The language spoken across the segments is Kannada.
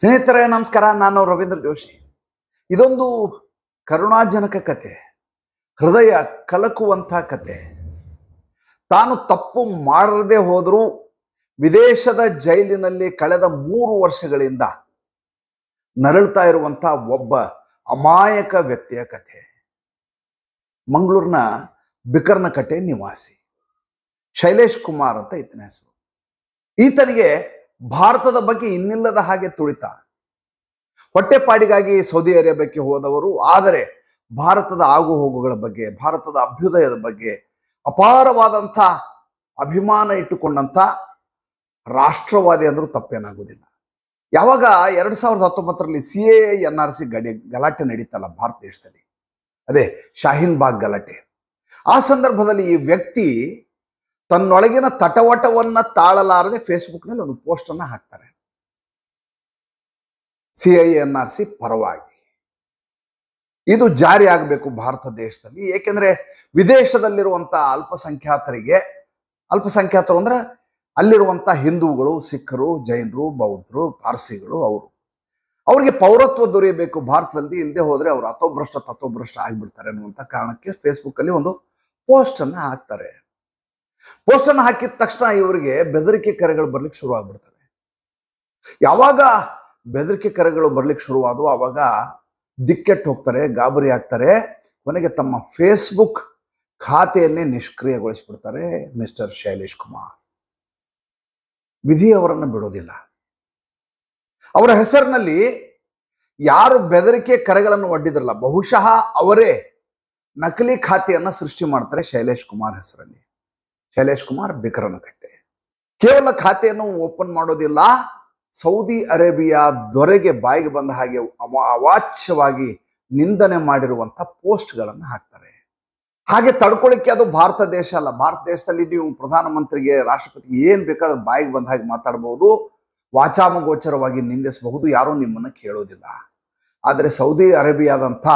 ಸ್ನೇಹಿತರೇ ನಮಸ್ಕಾರ ನಾನು ರವೀಂದ್ರ ಜೋಶಿ ಇದೊಂದು ಕರುಣಾಜನಕ ಕತೆ ಹೃದಯ ಕಲಕುವಂಥ ಕತೆ ತಾನು ತಪ್ಪು ಮಾಡದೆ ಹೋದರೂ ವಿದೇಶದ ಜೈಲಿನಲ್ಲಿ ಕಳೆದ ಮೂರು ವರ್ಷಗಳಿಂದ ನರಳ್ತಾ ಇರುವಂಥ ಒಬ್ಬ ಅಮಾಯಕ ವ್ಯಕ್ತಿಯ ಕಥೆ ಮಂಗಳೂರಿನ ಬಿಕರ್ನಕಟ್ಟೆ ನಿವಾಸಿ ಶೈಲೇಶ್ ಕುಮಾರ್ ಅಂತ ಇತನ ಹೆಸರು ಈತನಿಗೆ ಭಾರತದ ಬಗ್ಗೆ ಇನ್ನಿಲ್ಲದ ಹಾಗೆ ತುಳಿತ ಹೊಟ್ಟೆಪಾಡಿಗಾಗಿ ಸೌದಿ ಅರೇಬಿಯಾಕ್ಕೆ ಹೋದವರು ಆದರೆ ಭಾರತದ ಆಗು ಹೋಗುಗಳ ಬಗ್ಗೆ ಭಾರತದ ಅಭ್ಯುದಯದ ಬಗ್ಗೆ ಅಪಾರವಾದಂಥ ಅಭಿಮಾನ ಇಟ್ಟುಕೊಂಡಂಥ ರಾಷ್ಟ್ರವಾದಿ ಅಂದರೂ ತಪ್ಪೇನಾಗುವುದಿಲ್ಲ ಯಾವಾಗ ಎರಡು ಸಾವಿರದ ಹತ್ತೊಂಬತ್ತರಲ್ಲಿ C A N R C ಗಡಿ ಗಲಾಟೆ ನಡೀತಲ್ಲ ಭಾರತ ದೇಶದಲ್ಲಿ ಅದೇ ಶಾಹೀನ್ ಬಾಗ್ ಗಲಾಟೆ ಆ ಸಂದರ್ಭದಲ್ಲಿ ಈ ವ್ಯಕ್ತಿ ತನ್ನೊಳಗಿನ ತಟವಟವನ್ನು ತಾಳಲಾರದೆ ಫೇಸ್ಬುಕ್ನಲ್ಲಿ ಒಂದು ಪೋಸ್ಟನ್ನು ಹಾಕ್ತಾರೆ C I N R C ಪರವಾಗಿ ಇದು ಜಾರಿ ಆಗಬೇಕು ಭಾರತ ದೇಶದಲ್ಲಿ ಏಕೆಂದರೆ ವಿದೇಶದಲ್ಲಿರುವಂಥ ಅಲ್ಪಸಂಖ್ಯಾತರಿಗೆ ಅಲ್ಪಸಂಖ್ಯಾತರು ಅಂದ್ರೆ ಅಲ್ಲಿರುವಂಥ ಹಿಂದೂಗಳು ಸಿಖ್ಖರು ಜೈನರು ಬೌದ್ಧರು ಪಾರ್ಸಿಗಳು ಅವರು ಅವರಿಗೆ ಪೌರತ್ವ ದೊರೆಯಬೇಕು ಭಾರತದಲ್ಲಿ ಇಲ್ಲದೆ ಹೋದರೆ ಅವರು ಅತೋಭ್ರಷ್ಟ ತಥೋಭ್ರಷ್ಟ ಆಗಿಬಿಡ್ತಾರೆ ಅನ್ನುವಂಥ ಕಾರಣಕ್ಕೆ ಫೇಸ್ಬುಕ್ಕಲ್ಲಿ ಒಂದು ಪೋಸ್ಟನ್ನು ಹಾಕ್ತಾರೆ ಪೋಸ್ಟನ್ನು ಹಾಕಿದ ತಕ್ಷಣ ಇವರಿಗೆ ಬೆದರಿಕೆ ಕರೆಗಳು ಬರ್ಲಿಕ್ಕೆ ಶುರು ಆಗ್ಬಿಡ್ತವೆ ಯಾವಾಗ ಬೆದರಿಕೆ ಕರೆಗಳು ಬರ್ಲಿಕ್ಕೆ ಶುರುವಾದವು ಆವಾಗ ದಿಕ್ಕೆಟ್ಟು ಹೋಗ್ತಾರೆ ಗಾಬರಿ ಆಗ್ತಾರೆ ಕೊನೆಗೆ ತಮ್ಮ ಫೇಸ್ಬುಕ್ ಖಾತೆಯನ್ನೇ ನಿಷ್ಕ್ರಿಯಗೊಳಿಸ್ಬಿಡ್ತಾರೆ ಮಿಸ್ಟರ್ ಶೈಲೇಶ್ ಕುಮಾರ್ ವಿಧಿ ಅವರನ್ನು ಬಿಡೋದಿಲ್ಲ ಅವರ ಹೆಸರಿನಲ್ಲಿ ಯಾರು ಬೆದರಿಕೆ ಕರೆಗಳನ್ನು ಒಡ್ಡಿದ್ರಲ್ಲ ಬಹುಶಃ ಅವರೇ ನಕಲಿ ಖಾತೆಯನ್ನು ಸೃಷ್ಟಿ ಮಾಡ್ತಾರೆ ಶೈಲೇಶ್ ಕುಮಾರ್ ಹೆಸರಲ್ಲಿ ಶೈಲೇಶ್ ಕುಮಾರ್ ಬಿಕರನಕಟ್ಟೆ ಕೇವಲ ಖಾತೆಯನ್ನು ಓಪನ್ ಮಾಡೋದಿಲ್ಲ ಸೌದಿ ಅರೇಬಿಯಾ ದೊರೆಗೆ ಬಾಯಿಗೆ ಬಂದ ಹಾಗೆ ಅವಾಚ್ಯವಾಗಿ ನಿಂದನೆ ಮಾಡಿರುವಂಥ ಪೋಸ್ಟ್ಗಳನ್ನು ಹಾಕ್ತಾರೆ ಹಾಗೆ ತಡ್ಕೊಳ್ಳಿಕ್ಕೆ ಅದು ಭಾರತ ದೇಶ ಅಲ್ಲ ಭಾರತ ದೇಶದಲ್ಲಿ ನೀವು ಪ್ರಧಾನಮಂತ್ರಿಗೆ ರಾಷ್ಟ್ರಪತಿ ಏನು ಬೇಕಾದ್ರೂ ಬಾಯಿಗೆ ಬಂದ ಹಾಗೆ ಮಾತಾಡಬಹುದು ವಾಚಾಮಗೋಚರವಾಗಿ ನಿಂದಿಸಬಹುದು ಯಾರೂ ನಿಮ್ಮನ್ನು ಕೇಳೋದಿಲ್ಲ ಆದರೆ ಸೌದಿ ಅರೇಬಿಯಾದಂಥ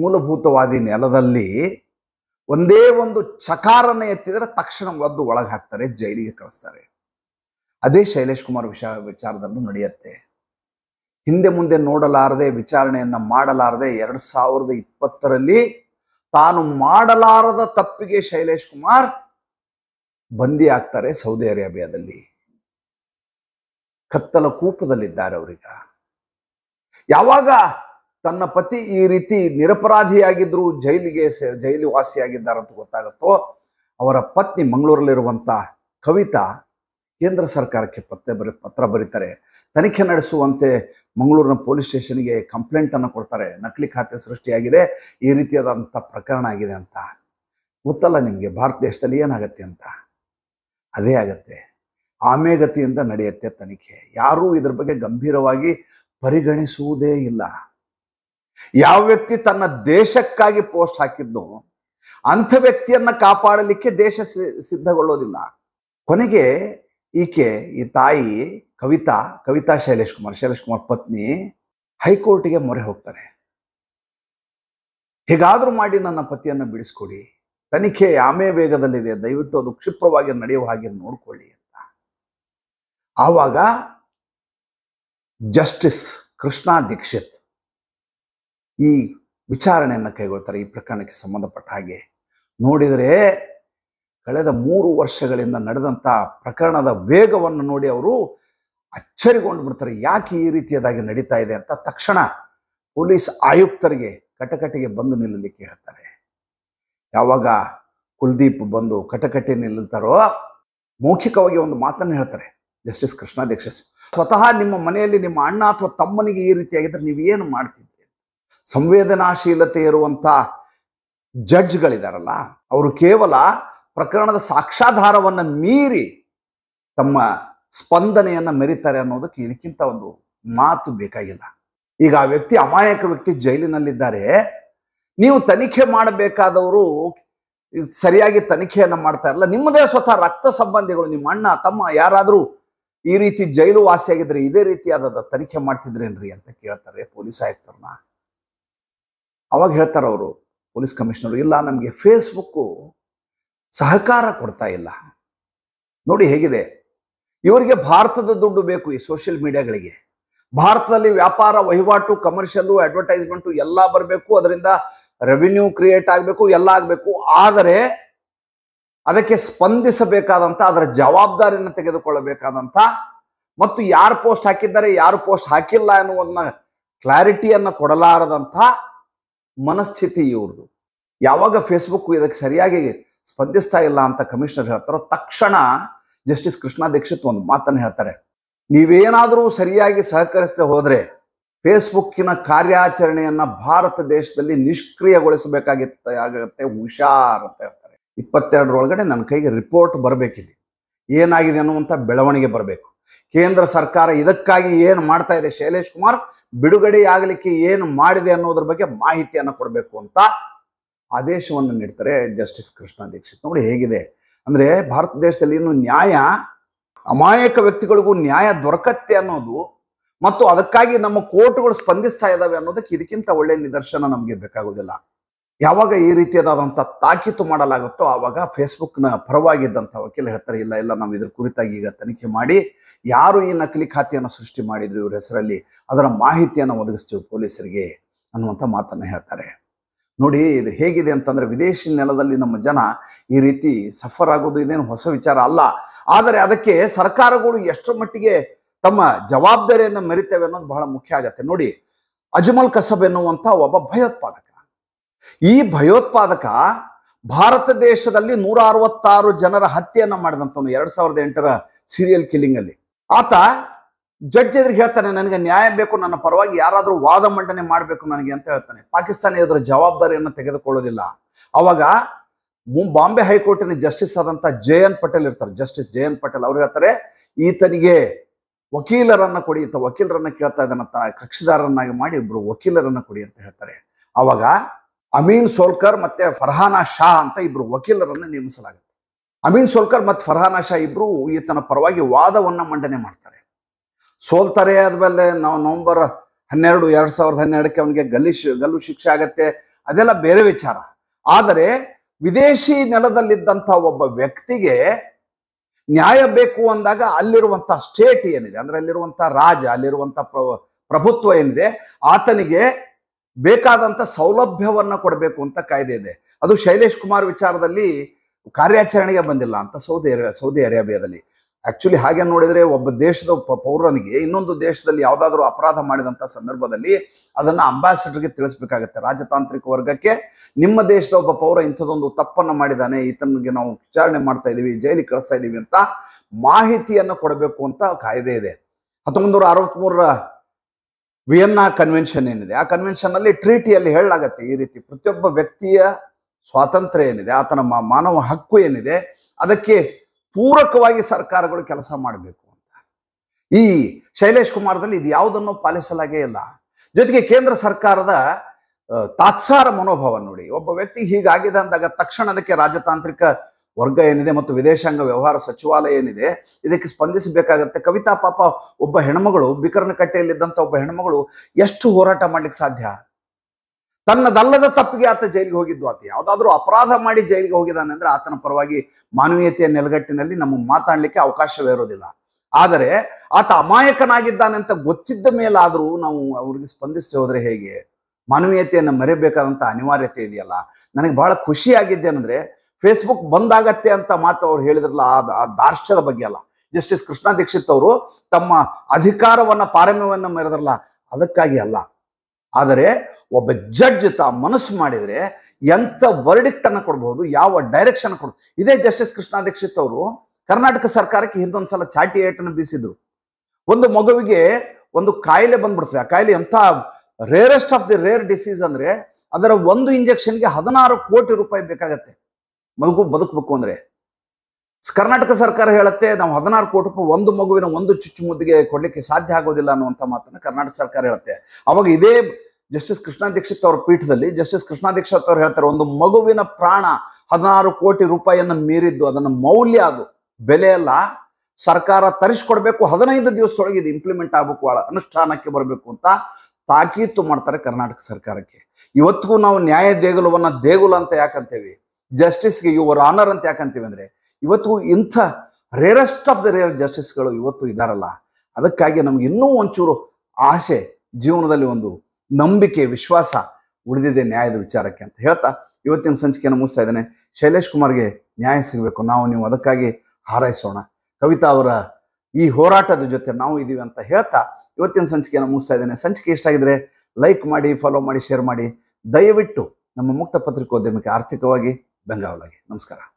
ಮೂಲಭೂತವಾದಿ ನೆಲದಲ್ಲಿ ಒಂದೇ ಒಂದು ಚಕಾರನ ಎತ್ತಿದರೆ ತಕ್ಷಣ ಒದ್ದು ಒಳಗೆ ಹಾಕ್ತಾರೆ ಜೈಲಿಗೆ ಕಳಿಸ್ತಾರೆ ಅದೇ ಶೈಲೇಶ್ ಕುಮಾರ್ ವಿಷ ವಿಚಾರದಲ್ಲೂ ನಡೆಯುತ್ತೆ ಹಿಂದೆ ಮುಂದೆ ನೋಡಲಾರದೆ ವಿಚಾರಣೆಯನ್ನು ಮಾಡಲಾರದೆ ಎರಡು ಸಾವಿರದ ಇಪ್ಪತ್ತರಲ್ಲಿ ತಾನು ಮಾಡಲಾರದ ತಪ್ಪಿಗೆ ಶೈಲೇಶ್ ಕುಮಾರ್ ಬಂದಿ ಆಗ್ತಾರೆ ಸೌದಿ ಅರೇಬಿಯಾದಲ್ಲಿ ಕತ್ತಲ ಕೂಪದಲ್ಲಿದ್ದಾರೆ ಅವರೀಗ ಯಾವಾಗ ತನ್ನ ಪತಿ ಈ ರೀತಿ ನಿರಪರಾಧಿಯಾಗಿದ್ದರೂ ಜೈಲಿಗೆ ಜೈಲು ಅಂತ ಗೊತ್ತಾಗುತ್ತೋ ಅವರ ಪತ್ನಿ ಮಂಗಳೂರಲ್ಲಿರುವಂಥ ಕವಿತಾ ಕೇಂದ್ರ ಸರ್ಕಾರಕ್ಕೆ ಪತ್ತೆ ಬರಿ ಪತ್ರ ಬರೀತಾರೆ ತನಿಖೆ ನಡೆಸುವಂತೆ ಮಂಗಳೂರಿನ ಪೊಲೀಸ್ ಸ್ಟೇಷನ್ಗೆ ಕಂಪ್ಲೇಂಟನ್ನು ಕೊಡ್ತಾರೆ ನಕಲಿ ಖಾತೆ ಸೃಷ್ಟಿಯಾಗಿದೆ ಈ ರೀತಿಯಾದಂಥ ಪ್ರಕರಣ ಆಗಿದೆ ಅಂತ ಗೊತ್ತಲ್ಲ ನಿಮಗೆ ಭಾರತ ದೇಶದಲ್ಲಿ ಏನಾಗತ್ತೆ ಅಂತ ಅದೇ ಆಗತ್ತೆ ಆಮೇಗತಿಯಿಂದ ನಡೆಯುತ್ತೆ ತನಿಖೆ ಯಾರೂ ಇದ್ರ ಬಗ್ಗೆ ಗಂಭೀರವಾಗಿ ಪರಿಗಣಿಸುವುದೇ ಇಲ್ಲ ಯಾವ ವ್ಯಕ್ತಿ ತನ್ನ ದೇಶಕ್ಕಾಗಿ ಪೋಸ್ಟ್ ಹಾಕಿದ್ನೋ ಅಂಥ ವ್ಯಕ್ತಿಯನ್ನ ಕಾಪಾಡಲಿಕ್ಕೆ ದೇಶ ಸಿದ್ಧಗೊಳ್ಳೋದಿಲ್ಲ ಕೊನೆಗೆ ಈಕೆ ಈ ತಾಯಿ ಕವಿತಾ ಕವಿತಾ ಶೈಲೇಶ್ ಕುಮಾರ್ ಶೈಲೇಶ್ ಕುಮಾರ್ ಪತ್ನಿ ಹೈಕೋರ್ಟ್ಗೆ ಮೊರೆ ಹೋಗ್ತಾರೆ ಹೇಗಾದ್ರೂ ಮಾಡಿ ನನ್ನ ಪತಿಯನ್ನು ಬಿಡಿಸ್ಕೊಡಿ ತನಿಖೆ ಯಾಮೇ ವೇಗದಲ್ಲಿದೆ ದಯವಿಟ್ಟು ಅದು ಕ್ಷಿಪ್ರವಾಗಿ ನಡೆಯುವ ಹಾಗೆ ನೋಡ್ಕೊಳ್ಳಿ ಅಂತ ಆವಾಗ ಜಸ್ಟಿಸ್ ಕೃಷ್ಣ ದೀಕ್ಷಿತ್ ಈ ವಿಚಾರಣೆಯನ್ನು ಕೈಗೊಳ್ತಾರೆ ಈ ಪ್ರಕರಣಕ್ಕೆ ಸಂಬಂಧಪಟ್ಟ ಹಾಗೆ ನೋಡಿದರೆ ಕಳೆದ ಮೂರು ವರ್ಷಗಳಿಂದ ನಡೆದಂಥ ಪ್ರಕರಣದ ವೇಗವನ್ನು ನೋಡಿ ಅವರು ಅಚ್ಚರಿಗೊಂಡು ಬಿಡ್ತಾರೆ ಯಾಕೆ ಈ ರೀತಿಯದಾಗಿ ನಡೀತಾ ಇದೆ ಅಂತ ತಕ್ಷಣ ಪೊಲೀಸ್ ಆಯುಕ್ತರಿಗೆ ಕಟಕಟಿಗೆ ಬಂದು ನಿಲ್ಲಲಿಕ್ಕೆ ಹೇಳ್ತಾರೆ ಯಾವಾಗ ಕುಲ್ದೀಪ್ ಬಂದು ಕಟಕಟಿ ನಿಲ್ಲುತ್ತಾರೋ ಮೌಖಿಕವಾಗಿ ಒಂದು ಮಾತನ್ನು ಹೇಳ್ತಾರೆ ಜಸ್ಟಿಸ್ ಕೃಷ್ಣ ದೀಕ್ಷ ಸ್ವತಃ ನಿಮ್ಮ ಮನೆಯಲ್ಲಿ ನಿಮ್ಮ ಅಣ್ಣ ಅಥವಾ ತಮ್ಮನಿಗೆ ಈ ರೀತಿಯಾಗಿದ್ದರೆ ನೀವು ಏನು ಸಂವೇದನಾಶೀಲತೆ ಇರುವಂಥ ಜಡ್ಜ್ಗಳಿದಾರಲ್ಲ ಅವರು ಕೇವಲ ಪ್ರಕರಣದ ಸಾಕ್ಷಾಧಾರವನ್ನು ಮೀರಿ ತಮ್ಮ ಸ್ಪಂದನೆಯನ್ನು ಮೆರಿತಾರೆ ಅನ್ನೋದಕ್ಕೆ ಇದಕ್ಕಿಂತ ಒಂದು ಮಾತು ಬೇಕಾಗಿಲ್ಲ ಈಗ ಆ ವ್ಯಕ್ತಿ ಅಮಾಯಕ ವ್ಯಕ್ತಿ ಜೈಲಿನಲ್ಲಿದ್ದಾರೆ ನೀವು ತನಿಖೆ ಮಾಡಬೇಕಾದವರು ಸರಿಯಾಗಿ ತನಿಖೆಯನ್ನು ಮಾಡ್ತಾ ಇರಲ್ಲ ನಿಮ್ಮದೇ ಸ್ವತಃ ರಕ್ತ ಸಂಬಂಧಿಗಳು ನಿಮ್ಮ ಅಣ್ಣ ತಮ್ಮ ಯಾರಾದರೂ ಈ ರೀತಿ ಜೈಲು ವಾಸಿಯಾಗಿದ್ರೆ ಇದೇ ರೀತಿಯಾದ ತನಿಖೆ ಮಾಡ್ತಿದ್ರೇನ್ರಿ ಅಂತ ಕೇಳ್ತಾರೆ ಪೊಲೀಸ್ ಆಯುಕ್ತರನ್ನ ಅವಾಗ ಹೇಳ್ತಾರೆ ಅವರು ಪೊಲೀಸ್ ಕಮಿಷನರು ಇಲ್ಲ ನಮಗೆ ಫೇಸ್ಬುಕ್ಕು ಸಹಕಾರ ಕೊಡ್ತಾ ಇಲ್ಲ ನೋಡಿ ಹೇಗಿದೆ ಇವರಿಗೆ ಭಾರತದ ದುಡ್ಡು ಬೇಕು ಈ ಸೋಷಿಯಲ್ ಮೀಡಿಯಾಗಳಿಗೆ ಭಾರತದಲ್ಲಿ ವ್ಯಾಪಾರ ವಹಿವಾಟು ಕಮರ್ಷಿಯಲ್ಲು ಅಡ್ವರ್ಟೈಸ್ಮೆಂಟು ಎಲ್ಲ ಬರಬೇಕು ಅದರಿಂದ ರೆವಿನ್ಯೂ ಕ್ರಿಯೇಟ್ ಆಗಬೇಕು ಎಲ್ಲ ಆಗಬೇಕು ಆದರೆ ಅದಕ್ಕೆ ಸ್ಪಂದಿಸಬೇಕಾದಂಥ ಅದರ ಜವಾಬ್ದಾರಿಯನ್ನು ತೆಗೆದುಕೊಳ್ಳಬೇಕಾದಂಥ ಮತ್ತು ಯಾರು ಪೋಸ್ಟ್ ಹಾಕಿದ್ದಾರೆ ಯಾರು ಪೋಸ್ಟ್ ಹಾಕಿಲ್ಲ ಅನ್ನೋದನ್ನ ಕ್ಲಾರಿಟಿಯನ್ನು ಕೊಡಲಾರದಂಥ ಮನಸ್ಥಿತಿ ಇವ್ರದ್ದು ಯಾವಾಗ ಫೇಸ್ಬುಕ್ ಇದಕ್ಕೆ ಸರಿಯಾಗಿ ಸ್ಪಂದಿಸ್ತಾ ಇಲ್ಲ ಅಂತ ಕಮಿಷನರ್ ಹೇಳ್ತಾರೋ ತಕ್ಷಣ ಜಸ್ಟಿಸ್ ಕೃಷ್ಣ ದೀಕ್ಷಿತ್ ಒಂದು ಮಾತನ್ನು ಹೇಳ್ತಾರೆ ನೀವೇನಾದರೂ ಸರಿಯಾಗಿ ಸಹಕರಿಸದೆ ಹೋದರೆ ಫೇಸ್ಬುಕ್ಕಿನ ಕಾರ್ಯಾಚರಣೆಯನ್ನು ಭಾರತ ದೇಶದಲ್ಲಿ ನಿಷ್ಕ್ರಿಯಗೊಳಿಸಬೇಕಾಗಿತ್ತ ಆಗುತ್ತೆ ಹುಷಾರ್ ಅಂತ ಹೇಳ್ತಾರೆ ಇಪ್ಪತ್ತೆರಡರೊಳಗಡೆ ನನ್ನ ಕೈಗೆ ರಿಪೋರ್ಟ್ ಬರಬೇಕಿಲ್ಲಿ ಏನಾಗಿದೆ ಅನ್ನುವಂಥ ಬೆಳವಣಿಗೆ ಬರಬೇಕು ಕೇಂದ್ರ ಸರ್ಕಾರ ಇದಕ್ಕಾಗಿ ಏನು ಮಾಡ್ತಾ ಇದೆ ಶೈಲೇಶ್ ಕುಮಾರ್ ಆಗಲಿಕ್ಕೆ ಏನು ಮಾಡಿದೆ ಅನ್ನೋದ್ರ ಬಗ್ಗೆ ಮಾಹಿತಿಯನ್ನು ಕೊಡಬೇಕು ಅಂತ ಆದೇಶವನ್ನು ನೀಡ್ತಾರೆ ಜಸ್ಟಿಸ್ ಕೃಷ್ಣ ದೀಕ್ಷಿತ್ ನೋಡಿ ಹೇಗಿದೆ ಅಂದ್ರೆ ಭಾರತ ದೇಶದಲ್ಲಿ ಇನ್ನು ನ್ಯಾಯ ಅಮಾಯಕ ವ್ಯಕ್ತಿಗಳಿಗೂ ನ್ಯಾಯ ದೊರಕತ್ತೆ ಅನ್ನೋದು ಮತ್ತು ಅದಕ್ಕಾಗಿ ನಮ್ಮ ಕೋರ್ಟ್ಗಳು ಸ್ಪಂದಿಸ್ತಾ ಇದ್ದಾವೆ ಅನ್ನೋದಕ್ಕೆ ಇದಕ್ಕಿಂತ ಒಳ್ಳೆ ನಿದರ್ಶನ ನಮಗೆ ಬೇಕಾಗೋದಿಲ್ಲ ಯಾವಾಗ ಈ ರೀತಿಯಾದಂಥ ತಾಕೀತು ಮಾಡಲಾಗುತ್ತೋ ಆವಾಗ ಫೇಸ್ಬುಕ್ನ ಪರವಾಗಿದ್ದಂಥ ವಕೀಲ ಹೇಳ್ತಾರೆ ಇಲ್ಲ ಇಲ್ಲ ನಾವು ಇದ್ರ ಕುರಿತಾಗಿ ಈಗ ತನಿಖೆ ಮಾಡಿ ಯಾರು ಈ ನಕಲಿ ಖಾತೆಯನ್ನು ಸೃಷ್ಟಿ ಮಾಡಿದ್ರು ಇವ್ರ ಹೆಸರಲ್ಲಿ ಅದರ ಮಾಹಿತಿಯನ್ನು ಒದಗಿಸ್ತೀವಿ ಪೊಲೀಸರಿಗೆ ಅನ್ನುವಂಥ ಮಾತನ್ನು ಹೇಳ್ತಾರೆ ನೋಡಿ ಇದು ಹೇಗಿದೆ ಅಂತಂದರೆ ವಿದೇಶಿ ನೆಲದಲ್ಲಿ ನಮ್ಮ ಜನ ಈ ರೀತಿ ಸಫರ್ ಆಗೋದು ಇದೇನು ಹೊಸ ವಿಚಾರ ಅಲ್ಲ ಆದರೆ ಅದಕ್ಕೆ ಸರ್ಕಾರಗಳು ಎಷ್ಟರ ಮಟ್ಟಿಗೆ ತಮ್ಮ ಜವಾಬ್ದಾರಿಯನ್ನು ಮೆರಿತೇವೆ ಅನ್ನೋದು ಬಹಳ ಮುಖ್ಯ ಆಗತ್ತೆ ನೋಡಿ ಅಜ್ಮಲ್ ಕಸಬ್ ಎನ್ನುವಂಥ ಒಬ್ಬ ಭಯೋತ್ಪಾದಕ ಈ ಭಯೋತ್ಪಾದಕ ಭಾರತ ದೇಶದಲ್ಲಿ ನೂರ ಅರವತ್ತಾರು ಜನರ ಹತ್ಯೆಯನ್ನ ಮಾಡಿದಂತವನು ಎರಡ್ ಸಾವಿರದ ಎಂಟರ ಸೀರಿಯಲ್ ಕಿಲ್ಲಿಂಗ್ ಅಲ್ಲಿ ಆತ ಜಡ್ಜ್ ಎದುರು ಹೇಳ್ತಾನೆ ನನಗೆ ನ್ಯಾಯ ಬೇಕು ನನ್ನ ಪರವಾಗಿ ಯಾರಾದರೂ ವಾದ ಮಂಡನೆ ಮಾಡಬೇಕು ನನಗೆ ಅಂತ ಹೇಳ್ತಾನೆ ಪಾಕಿಸ್ತಾನ ಎದುರು ಜವಾಬ್ದಾರಿಯನ್ನು ತೆಗೆದುಕೊಳ್ಳೋದಿಲ್ಲ ಅವಾಗ ಬಾಂಬೆ ಹೈಕೋರ್ಟಿನ ಜಸ್ಟಿಸ್ ಆದಂತ ಜಯನ್ ಪಟೇಲ್ ಇರ್ತಾರೆ ಜಸ್ಟಿಸ್ ಜಯನ್ ಪಟೇಲ್ ಅವ್ರು ಹೇಳ್ತಾರೆ ಈತನಿಗೆ ವಕೀಲರನ್ನ ಕೊಡಿ ಅಂತ ವಕೀಲರನ್ನ ಕೇಳ್ತಾ ಇದ್ದಾನಂತ ಕಕ್ಷಿದಾರರನ್ನಾಗಿ ಮಾಡಿ ಇಬ್ರು ವಕೀಲರನ್ನ ಕೊಡಿ ಅಂತ ಹೇಳ್ತಾರೆ ಅವಾಗ ಅಮೀನ್ ಸೋಲ್ಕರ್ ಮತ್ತೆ ಫರ್ಹಾನಾ ಶಾ ಅಂತ ಇಬ್ರು ವಕೀಲರನ್ನ ನೇಮಿಸಲಾಗುತ್ತೆ ಅಮೀನ್ ಸೋಲ್ಕರ್ ಮತ್ತೆ ಫರ್ಹಾನಾ ಶಾ ಇಬ್ರು ಈತನ ಪರವಾಗಿ ವಾದವನ್ನು ಮಂಡನೆ ಮಾಡ್ತಾರೆ ಸೋಲ್ತಾರೆ ಆದ್ಮೇಲೆ ನಾವು ನವಂಬರ್ ಹನ್ನೆರಡು ಎರಡ್ ಸಾವಿರದ ಹನ್ನೆರಡಕ್ಕೆ ಅವನಿಗೆ ಗಲ್ಲಿ ಗಲ್ಲು ಶಿಕ್ಷೆ ಆಗತ್ತೆ ಅದೆಲ್ಲ ಬೇರೆ ವಿಚಾರ ಆದರೆ ವಿದೇಶಿ ನೆಲದಲ್ಲಿದ್ದಂಥ ಒಬ್ಬ ವ್ಯಕ್ತಿಗೆ ನ್ಯಾಯ ಬೇಕು ಅಂದಾಗ ಅಲ್ಲಿರುವಂಥ ಸ್ಟೇಟ್ ಏನಿದೆ ಅಂದ್ರೆ ಅಲ್ಲಿರುವಂಥ ರಾಜ ಅಲ್ಲಿರುವಂಥ ಪ್ರಭುತ್ವ ಏನಿದೆ ಆತನಿಗೆ ಬೇಕಾದಂಥ ಸೌಲಭ್ಯವನ್ನು ಕೊಡಬೇಕು ಅಂತ ಕಾಯ್ದೆ ಇದೆ ಅದು ಶೈಲೇಶ್ ಕುಮಾರ್ ವಿಚಾರದಲ್ಲಿ ಕಾರ್ಯಾಚರಣೆಗೆ ಬಂದಿಲ್ಲ ಅಂತ ಸೌದಿ ಅರೇಬಿಯಾ ಸೌದಿ ಅರೇಬಿಯಾದಲ್ಲಿ ಆ್ಯಕ್ಚುಲಿ ಹಾಗೆ ನೋಡಿದರೆ ಒಬ್ಬ ದೇಶದ ಪೌರನಿಗೆ ಇನ್ನೊಂದು ದೇಶದಲ್ಲಿ ಯಾವುದಾದ್ರೂ ಅಪರಾಧ ಮಾಡಿದಂಥ ಸಂದರ್ಭದಲ್ಲಿ ಅದನ್ನು ಅಂಬಾಸಿಡರ್ಗೆ ತಿಳಿಸ್ಬೇಕಾಗತ್ತೆ ರಾಜತಾಂತ್ರಿಕ ವರ್ಗಕ್ಕೆ ನಿಮ್ಮ ದೇಶದ ಒಬ್ಬ ಪೌರ ಇಂಥದ್ದೊಂದು ತಪ್ಪನ್ನು ಮಾಡಿದ್ದಾನೆ ಈತನಿಗೆ ನಾವು ವಿಚಾರಣೆ ಮಾಡ್ತಾ ಇದ್ದೀವಿ ಜೈಲಿಗೆ ಕಳಿಸ್ತಾ ಇದ್ದೀವಿ ಅಂತ ಮಾಹಿತಿಯನ್ನು ಕೊಡಬೇಕು ಅಂತ ಕಾಯ್ದೆ ಇದೆ ಹತ್ತೊಂಬತ್ತು ನೂರ ವಿಯೆನ್ನಾ ಕನ್ವೆನ್ಷನ್ ಏನಿದೆ ಆ ಕನ್ವೆನ್ಷನ್ ಅಲ್ಲಿ ಟ್ರೀಟಿಯಲ್ಲಿ ಹೇಳಲಾಗತ್ತೆ ಈ ರೀತಿ ಪ್ರತಿಯೊಬ್ಬ ವ್ಯಕ್ತಿಯ ಸ್ವಾತಂತ್ರ್ಯ ಏನಿದೆ ಆತನ ಮಾನವ ಹಕ್ಕು ಏನಿದೆ ಅದಕ್ಕೆ ಪೂರಕವಾಗಿ ಸರ್ಕಾರಗಳು ಕೆಲಸ ಮಾಡಬೇಕು ಅಂತ ಈ ಶೈಲೇಶ್ ಕುಮಾರದಲ್ಲಿ ಇದು ಯಾವುದನ್ನು ಪಾಲಿಸಲಾಗೇ ಇಲ್ಲ ಜೊತೆಗೆ ಕೇಂದ್ರ ಸರ್ಕಾರದ ತಾತ್ಸಾರ ಮನೋಭಾವ ನೋಡಿ ಒಬ್ಬ ವ್ಯಕ್ತಿ ಹೀಗಾಗಿದೆ ಅಂದಾಗ ತಕ್ಷಣ ಅದಕ್ಕೆ ರಾಜತಾಂತ್ರಿಕ ವರ್ಗ ಏನಿದೆ ಮತ್ತು ವಿದೇಶಾಂಗ ವ್ಯವಹಾರ ಸಚಿವಾಲಯ ಏನಿದೆ ಇದಕ್ಕೆ ಸ್ಪಂದಿಸಬೇಕಾಗತ್ತೆ ಕವಿತಾ ಪಾಪ ಒಬ್ಬ ಹೆಣ್ಮಗಳು ಕಟ್ಟೆಯಲ್ಲಿದ್ದಂಥ ಒಬ್ಬ ಹೆಣ್ಮಗಳು ಎಷ್ಟು ಹೋರಾಟ ಮಾಡ್ಲಿಕ್ಕೆ ಸಾಧ್ಯ ತನ್ನದಲ್ಲದ ತಪ್ಪಿಗೆ ಆತ ಜೈಲಿಗೆ ಹೋಗಿದ್ದು ಆತ ಯಾವುದಾದ್ರೂ ಅಪರಾಧ ಮಾಡಿ ಜೈಲಿಗೆ ಹೋಗಿದ್ದಾನೆ ಅಂದ್ರೆ ಆತನ ಪರವಾಗಿ ಮಾನವೀಯತೆಯ ನೆಲಗಟ್ಟಿನಲ್ಲಿ ನಮ್ಮ ಮಾತಾಡಲಿಕ್ಕೆ ಅವಕಾಶವೇ ಇರೋದಿಲ್ಲ ಆದರೆ ಆತ ಅಮಾಯಕನಾಗಿದ್ದಾನೆ ಅಂತ ಗೊತ್ತಿದ್ದ ಮೇಲಾದರೂ ನಾವು ಅವ್ರಿಗೆ ಸ್ಪಂದಿಸ್ತೆ ಹೋದ್ರೆ ಹೇಗೆ ಮಾನವೀಯತೆಯನ್ನು ಮರೆಯಬೇಕಾದಂತ ಅನಿವಾರ್ಯತೆ ಇದೆಯಲ್ಲ ನನಗೆ ಬಹಳ ಖುಷಿ ಫೇಸ್ಬುಕ್ ಬಂದಾಗತ್ತೆ ಅಂತ ಮಾತು ಅವ್ರು ಹೇಳಿದ್ರಲ್ಲ ಆ ದಾರ್ಶ್ಯದ ಬಗ್ಗೆ ಅಲ್ಲ ಜಸ್ಟಿಸ್ ಕೃಷ್ಣ ದೀಕ್ಷಿತ್ ಅವರು ತಮ್ಮ ಅಧಿಕಾರವನ್ನ ಪಾರಮ್ಯವನ್ನು ಮೆರೆದ್ರಲ್ಲ ಅದಕ್ಕಾಗಿ ಅಲ್ಲ ಆದರೆ ಒಬ್ಬ ಜಡ್ಜ್ ತ ಮನಸ್ಸು ಮಾಡಿದರೆ ಎಂಥ ವರ್ಡಿಕ್ಟ್ ಅನ್ನು ಕೊಡಬಹುದು ಯಾವ ಡೈರೆಕ್ಷನ್ ಕೊಡ ಇದೇ ಜಸ್ಟಿಸ್ ಕೃಷ್ಣ ದೀಕ್ಷಿತ್ ಅವರು ಕರ್ನಾಟಕ ಸರ್ಕಾರಕ್ಕೆ ಹಿಂದೊಂದ್ಸಲ ಚಾಟಿ ಏಟನ್ನು ಬೀಸಿದ್ರು ಒಂದು ಮಗುವಿಗೆ ಒಂದು ಕಾಯಿಲೆ ಬಂದ್ಬಿಡ್ತದೆ ಆ ಕಾಯಿಲೆ ಎಂಥ rarest of the rare disease ಅಂದ್ರೆ ಅದರ ಒಂದು ಇಂಜೆಕ್ಷನ್ಗೆ ಹದಿನಾರು ಕೋಟಿ ರೂಪಾಯಿ ಬೇಕಾಗತ್ತೆ ಮಗು ಬದುಕಬೇಕು ಅಂದ್ರೆ ಕರ್ನಾಟಕ ಸರ್ಕಾರ ಹೇಳುತ್ತೆ ನಾವು ಹದಿನಾರು ಕೋಟಿ ರೂಪಾಯಿ ಒಂದು ಮಗುವಿನ ಒಂದು ಚುಚ್ಚು ಮುದ್ದಿಗೆ ಕೊಡಲಿಕ್ಕೆ ಸಾಧ್ಯ ಆಗೋದಿಲ್ಲ ಅನ್ನುವಂಥ ಮಾತನ್ನ ಕರ್ನಾಟಕ ಸರ್ಕಾರ ಹೇಳುತ್ತೆ ಅವಾಗ ಇದೇ ಜಸ್ಟಿಸ್ ಕೃಷ್ಣ ದೀಕ್ಷಿತ್ ಅವರ ಪೀಠದಲ್ಲಿ ಜಸ್ಟಿಸ್ ಕೃಷ್ಣ ದೀಕ್ಷಿತ್ ಅವರು ಹೇಳ್ತಾರೆ ಒಂದು ಮಗುವಿನ ಪ್ರಾಣ ಹದಿನಾರು ಕೋಟಿ ರೂಪಾಯಿಯನ್ನು ಮೀರಿದ್ದು ಅದನ್ನ ಮೌಲ್ಯ ಅದು ಬೆಲೆ ಅಲ್ಲ ಸರ್ಕಾರ ತರಿಸ್ಕೊಡ್ಬೇಕು ಹದಿನೈದು ದಿವಸದೊಳಗೆ ಇದು ಇಂಪ್ಲಿಮೆಂಟ್ ಆಗಬೇಕು ಅನುಷ್ಠಾನಕ್ಕೆ ಬರಬೇಕು ಅಂತ ತಾಕೀತು ಮಾಡ್ತಾರೆ ಕರ್ನಾಟಕ ಸರ್ಕಾರಕ್ಕೆ ಇವತ್ತಿಗೂ ನಾವು ನ್ಯಾಯ ದೇಗುಲವನ್ನ ದೇಗುಲ ಅಂತ ಯಾಕಂತೇವಿ ಜಸ್ಟಿಸ್ಗೆ ಯುವರ್ ಆನರ್ ಅಂತ ಯಾಕಂತೀವಿ ಅಂದರೆ ಇವತ್ತು ಇಂಥ ರೇರೆಸ್ಟ್ ಆಫ್ ದ ರೇರ್ ಜಸ್ಟಿಸ್ಗಳು ಇವತ್ತು ಇದಾರಲ್ಲ ಅದಕ್ಕಾಗಿ ನಮ್ಗೆ ಇನ್ನೂ ಒಂಚೂರು ಆಸೆ ಜೀವನದಲ್ಲಿ ಒಂದು ನಂಬಿಕೆ ವಿಶ್ವಾಸ ಉಳಿದಿದೆ ನ್ಯಾಯದ ವಿಚಾರಕ್ಕೆ ಅಂತ ಹೇಳ್ತಾ ಇವತ್ತಿನ ಸಂಚಿಕೆಯನ್ನು ಮುಗಿಸ್ತಾ ಇದ್ದೇನೆ ಶೈಲೇಶ್ ಕುಮಾರ್ಗೆ ನ್ಯಾಯ ಸಿಗಬೇಕು ನಾವು ನೀವು ಅದಕ್ಕಾಗಿ ಹಾರೈಸೋಣ ಕವಿತಾ ಅವರ ಈ ಹೋರಾಟದ ಜೊತೆ ನಾವು ಇದ್ದೀವಿ ಅಂತ ಹೇಳ್ತಾ ಇವತ್ತಿನ ಸಂಚಿಕೆಯನ್ನು ಮುಗಿಸ್ತಾ ಇದ್ದೇನೆ ಸಂಚಿಕೆ ಆಗಿದ್ರೆ ಲೈಕ್ ಮಾಡಿ ಫಾಲೋ ಮಾಡಿ ಶೇರ್ ಮಾಡಿ ದಯವಿಟ್ಟು ನಮ್ಮ ಮುಕ್ತ ಪತ್ರಿಕೋದ್ಯಮಕ್ಕೆ ಆರ್ಥಿಕವಾಗಿ ಬೆಂಗಾವಲಾಗಿ ನಮಸ್ಕಾರ